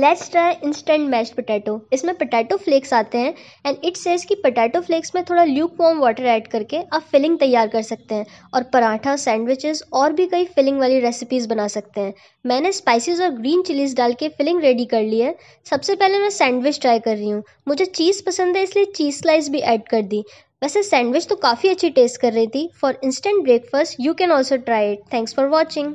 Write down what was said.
let's try instant mash potato इसमें potato flakes आते हैं एंड इट सेज कि पोटैटो फ्लेक्स में थोड़ा ल्यूक वॉम वाटर ऐड करके आप फिलिंग तैयार कर सकते हैं और पराठा सैंडविचेस और भी कई फिलिंग वाली रेसिपीज़ बना सकते हैं मैंने स्पाइसेस और ग्रीन चिलीज डाल के फिलिंग रेडी कर ली है सबसे पहले मैं सैंडविच ट्राई कर रही हूँ मुझे चीज़ पसंद है इसलिए चीज़ स्लाइस भी ऐड कर दी वैसे सैंडविच तो काफ़ी अच्छी टेस्ट कर रही थी for instant breakfast you can also try it thanks for watching